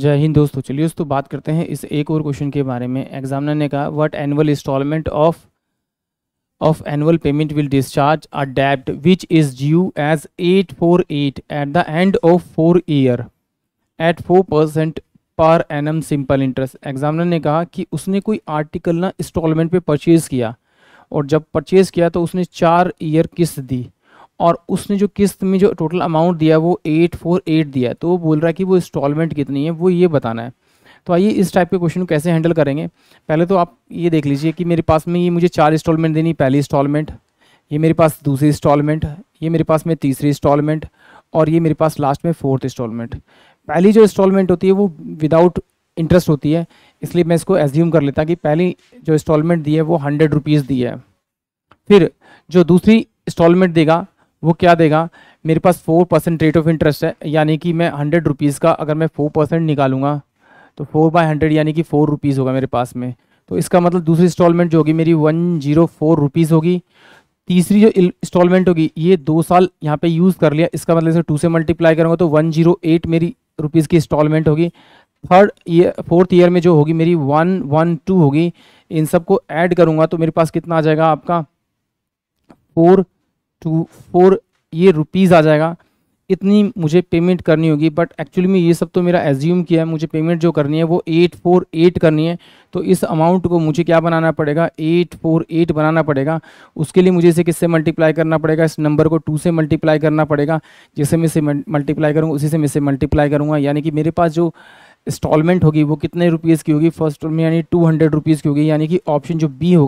जय हिंद दोस्तों चलिए दोस्तों बात करते हैं इस एक और क्वेश्चन के बारे में एग्जामिनर ने कहा what annual installment of of annual payment will discharge a डेप्ट which is due as 848 at the end of four year at four percent per an simple interest examiner ने कहा कि उसने कोई आर्टिकल ना इंस्टॉलमेंट पे परचेज़ किया और जब परचेज़ किया तो उसने चार ईयर किस्त दी और उसने जो किस्त में जो टोटल अमाउंट दिया वो एट फोर एट दिया तो वो बोल रहा है कि वो इंस्टॉलमेंट कितनी है वो ये बताना है तो आइए इस टाइप के क्वेश्चन कैसे हैंडल करेंगे पहले तो आप ये देख लीजिए कि मेरे पास में ये मुझे चार इंस्टॉलमेंट देनी पहली इंस्टॉलमेंट ये मेरे पास दूसरी इंस्टॉलमेंट ये मेरे पास में तीसरी इंस्टॉलमेंट और ये मेरे पास लास्ट में फोर्थ इंस्टॉलमेंट पहली जो इंस्टॉलमेंट होती है वो विदाउट इंटरेस्ट होती है इसलिए मैं इसको एज्यूम कर लेता कि पहली जो इंस्टॉलमेंट दी है वो हंड्रेड रुपीज़ दी है फिर जो दूसरी इंस्टॉलमेंट देगा वो क्या देगा मेरे पास four percent rate of interest है यानी कि मैं हंड्रेड रुपीज़ का अगर मैं फोर परसेंट निकालूंगा तो फोर बाई हंड्रेड यानी कि फ़ोर रुपीज़ होगा मेरे पास में तो इसका मतलब दूसरी इंस्टॉलमेंट जो होगी मेरी वन जीरो फोर रुपीज़ होगी तीसरी जो इंस्टॉलमेंट होगी ये दो साल यहाँ पे यूज़ कर लिया इसका मतलब इसे टू से मल्टीप्लाई करूँगा तो वन जीरो एट मेरी रुपीज़ की इंस्टॉलमेंट होगी थर्ड ईयर फोर्थ ईयर में जो होगी मेरी वन वन टू होगी इन सबको ऐड करूँगा तो मेरे पास कितना आ जाएगा आपका फोर टू फोर ये रुपीज़ आ जाएगा इतनी मुझे पेमेंट करनी होगी बट एक्चुअली में ये सब तो मेरा एज्यूम किया है मुझे पेमेंट जो करनी है वो एट फोर एट करनी है तो इस अमाउंट को मुझे क्या बनाना पड़ेगा एट फोर एट बनाना पड़ेगा उसके लिए मुझे इसे किससे मल्टीप्लाई करना पड़ेगा इस नंबर को टू से मल्टीप्लाई करना पड़ेगा जैसे मैं इसे मल्टीप्लाई करूँगा उसी से मैं इसे मल्टीप्लाई करूँगा यानी कि मेरे पास जो इंस्टॉलमेंट होगी वो कितने रुपीज़ की होगी फर्स्ट में यानी टू हंड्रेड रुपीज़ की होगी यानी कि ऑप्शन जो बी होगा